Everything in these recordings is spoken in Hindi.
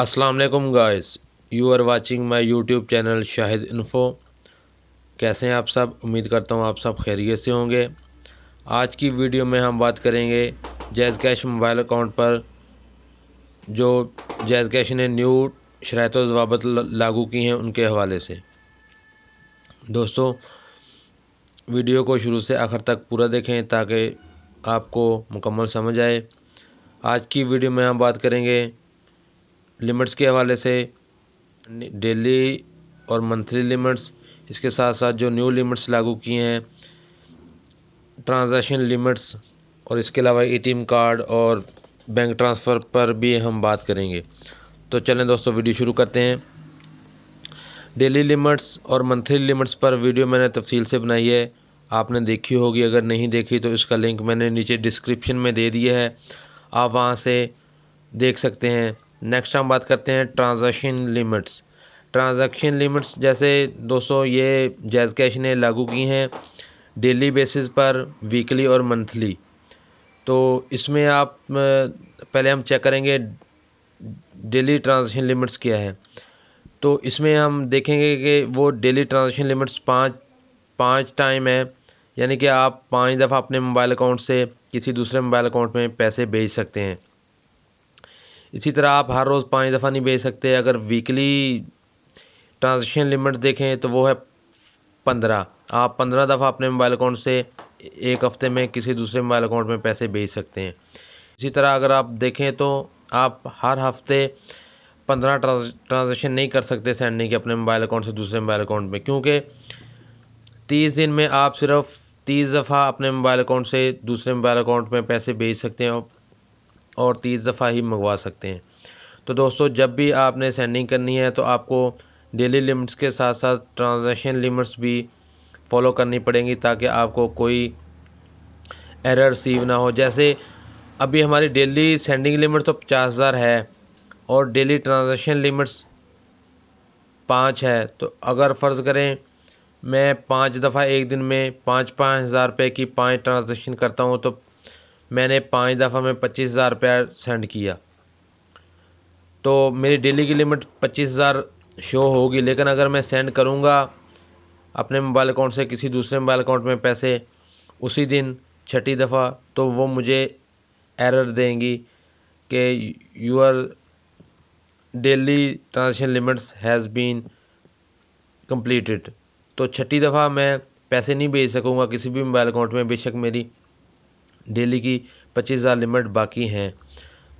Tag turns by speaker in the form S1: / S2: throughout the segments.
S1: अस्सलाम वालेकुम guys you are watching my YouTube channel Shahid info कैसे हैं आप सब उम्मीद करता हूं आप सब खैरियत से होंगे आज की वीडियो में हम बात करेंगे जैज़ कैश मोबाइल अकाउंट पर जो जैज़ कैश ने न्यू शरात जवाबत लागू की हैं उनके हवाले से दोस्तों वीडियो को शुरू से आखिर तक पूरा देखें ताकि आपको मुकम्मल समझ आए आज की वीडियो में हम बात करेंगे लिमिट्स के हवाले से डेली और मंथली लिमिट्स इसके साथ साथ जो न्यू लिमिट्स लागू किए हैं ट्रांजैक्शन लिमिट्स और इसके अलावा एटीएम कार्ड और बैंक ट्रांसफ़र पर भी हम बात करेंगे तो चलें दोस्तों वीडियो शुरू करते हैं डेली लिमिट्स और मंथली लिमिट्स पर वीडियो मैंने तफसील से बनाई है आपने देखी होगी अगर नहीं देखी तो इसका लिंक मैंने नीचे डिस्क्रिप्शन में दे दिया है आप वहाँ से देख सकते हैं नेक्स्ट हम बात करते हैं ट्रांजेक्शन लिमिट्स ट्रांजेक्शन लिमिट्स जैसे दोस्तों ये जैज़ कैश ने लागू की हैं डेली बेसिस पर वीकली और मंथली तो इसमें आप पहले हम चेक करेंगे डेली ट्रांजेक्शन लिमिट्स क्या है तो इसमें हम देखेंगे कि वो डेली ट्रांजेक्शन लिमिट्स पाँच पाँच टाइम है यानी कि आप पाँच दफ़ा अपने मोबाइल अकाउंट से किसी दूसरे मोबाइल अकाउंट में पैसे भेज सकते हैं इसी तरह आप हर रोज़ पाँच दफ़ा नहीं भेज सकते अगर वीकली ट्रांजेक्शन लिमिट देखें तो वो है पंद्रह आप पंद्रह दफ़ा अपने मोबाइल अकाउंट से एक हफ़्ते में किसी दूसरे मोबाइल अकाउंट में पैसे भेज सकते हैं इसी तरह अगर आप देखें तो आप हर हफ्ते पंद्रह ट्रांजेक्शन नहीं कर सकते नहीं के अपने मोबाइल अकाउंट से दूसरे मोबाइल अकाउंट में क्योंकि तीस दिन में आप सिर्फ तीस दफ़ा अपने मोबाइल अकाउंट से दूसरे मोबाइल अकाउंट में पैसे भेज सकते हैं और तीस दफ़ा ही मंगवा सकते हैं तो दोस्तों जब भी आपने सेंडिंग करनी है तो आपको डेली लिमिट्स के साथ साथ ट्रांजेक्शन लिमिट्स भी फॉलो करनी पड़ेंगी ताकि आपको कोई एरर रिसीव ना हो जैसे अभी हमारी डेली सेंडिंग लिमिट तो पचास हज़ार है और डेली ट्रांज़ेक्शन लिमिट्स पाँच है तो अगर फ़र्ज़ करें मैं पाँच दफ़ा एक दिन में पाँच पाँच हज़ार रुपये की पाँच ट्रांजेक्शन करता हूँ तो मैंने पाँच दफ़ा में पच्चीस हज़ार रुपया सेंड किया तो मेरी डेली की लिमिट पच्चीस हज़ार शो होगी लेकिन अगर मैं सेंड करूँगा अपने मोबाइल अकाउंट से किसी दूसरे मोबाइल अकाउंट में पैसे उसी दिन छठी दफ़ा तो वो मुझे एरर देंगी कि your daily transaction limits has been completed तो छठी दफ़ा मैं पैसे नहीं भेज सकूँगा किसी भी मोबाइल अकाउंट में बेशक मेरी डेली की पच्चीस हज़ार लिमिट बाकी हैं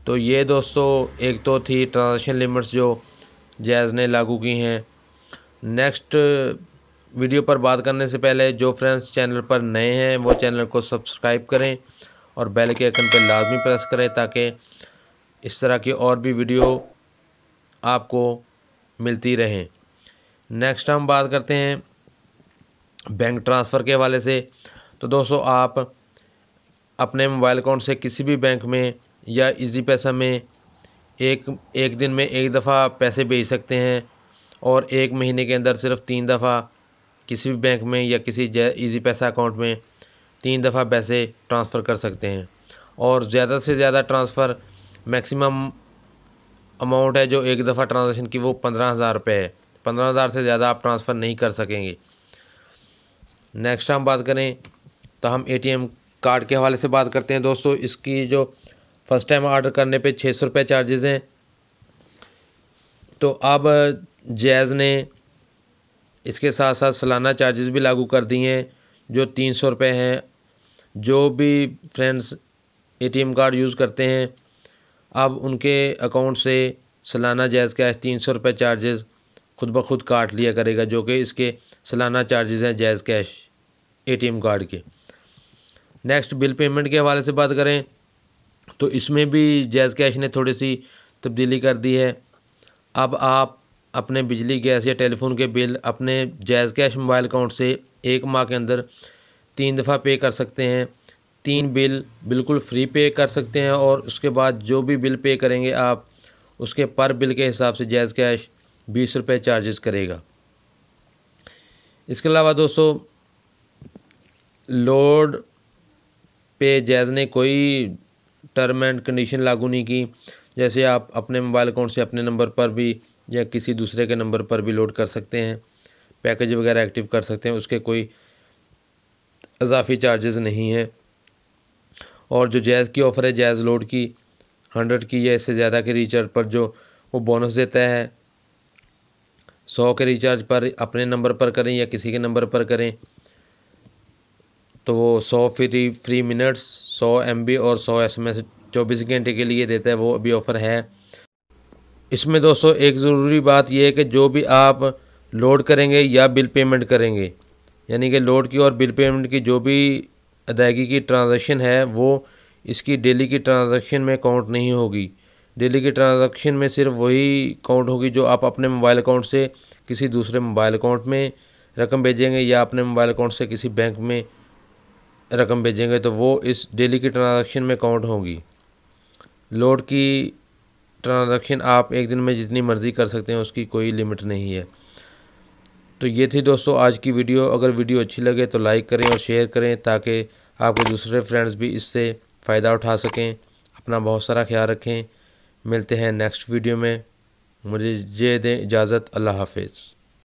S1: तो ये दोस्तों एक तो थी ट्रांजेक्शन लिमिट्स जो जैज़ ने लागू की हैं नेक्स्ट वीडियो पर बात करने से पहले जो फ्रेंड्स चैनल पर नए हैं वो चैनल को सब्सक्राइब करें और बेल के आइकन पर लाजमी प्रेस करें ताकि इस तरह की और भी वीडियो आपको मिलती रहें नेक्स्ट हम बात करते हैं बैंक ट्रांसफ़र के हवाले से तो दोस्तों आप अपने मोबाइल अकाउंट से किसी भी बैंक में या इजी पैसा में एक एक दिन में एक दफ़ा पैसे भेज सकते हैं और एक महीने के अंदर सिर्फ तीन दफ़ा किसी भी बैंक में या किसी इजी पैसा अकाउंट में तीन दफ़ा पैसे ट्रांसफ़र कर सकते हैं और ज़्यादा से ज़्यादा ट्रांसफ़र मैक्सिमम अमाउंट है जो एक दफ़ा ट्रांजेक्शन की वो पंद्रह हज़ार रुपये है पंद्रह हज़ार से ज़्यादा आप ट्रांसफ़र नहीं कर सकेंगे नेक्स्ट हम बात करें तो हम एटीएम कार्ड के हवाले से बात करते हैं दोस्तों इसकी जो फर्स्ट टाइम ऑर्डर करने पे छः सौ रुपये चार्जेज़ हैं तो अब जैज़ ने इसके साथ साथ सालाना चार्जेस भी लागू कर दिए हैं जो तीन सौ रुपये हैं जो भी फ्रेंड्स एटीएम कार्ड यूज़ करते हैं अब उनके अकाउंट से सालाना जैज़ कैश तीन सौ रुपये चार्जेस खुद ब खुद काट लिया करेगा जो कि इसके सालाना चार्जेस हैं जैज़ कैश एटीएम कार्ड के नेक्स्ट बिल पेमेंट के हवाले से बात करें तो इसमें भी जैज़ कैश ने थोड़ी सी तब्दीली कर दी है अब आप अपने बिजली गैस या टेलीफोन के बिल अपने जैज़ कैश मोबाइल अकाउंट से एक माह के अंदर तीन दफ़ा पे कर सकते हैं तीन बिल बिल्कुल फ्री पे कर सकते हैं और उसके बाद जो भी बिल पे करेंगे आप उसके पर बिल के हिसाब से जैज़ कैश बीस रुपये चार्जेस करेगा इसके अलावा दोस्तों लोड पे जैज़ ने कोई टर्म एंड कंडीशन लागू नहीं की जैसे आप अपने मोबाइल अकाउंट से अपने नंबर पर भी या किसी दूसरे के नंबर पर भी लोड कर सकते हैं पैकेज वगैरह एक्टिव कर सकते हैं उसके कोई अजाफी चार्जेस नहीं हैं और जो जैज़ की ऑफ़र है जैज़ लोड की हंड्रेड की या इससे ज़्यादा के रिचार्ज पर जो वो बोनस देता है सौ के रिचार्ज पर अपने नंबर पर करें या किसी के नंबर पर करें तो वो सौ फ्री फ्री मिनट्स सौ एम और सौ एस एम एस चौबीस घंटे के लिए देता है वो अभी ऑफ़र है इसमें दोस्तों एक ज़रूरी बात यह है कि जो भी आप लोड करेंगे या बिल पेमेंट करेंगे यानी कि लोड की और बिल पेमेंट की जो भी अदायगी की ट्रांजैक्शन है वो इसकी डेली की ट्रांजैक्शन में काउंट नहीं होगी डेली की ट्रांजैक्शन में सिर्फ वही काउंट होगी जो आप अपने मोबाइल अकाउंट से किसी दूसरे मोबाइल अकाउंट में रकम भेजेंगे या अपने मोबाइल अकाउंट से किसी बैंक में रकम भेजेंगे तो वो इस डेली की ट्रांज़ेक्शन में काउंट होगी लोड की ट्रांज़ेक्शन आप एक दिन में जितनी मर्ज़ी कर सकते हैं उसकी कोई लिमिट नहीं है तो ये थी दोस्तों आज की वीडियो अगर वीडियो अच्छी लगे तो लाइक करें और शेयर करें ताकि आपके दूसरे फ्रेंड्स भी इससे फ़ायदा उठा सकें अपना बहुत सारा ख्याल रखें मिलते हैं नेक्स्ट वीडियो में मुझे ये दें इजाज़त अल्लाह हाफिज़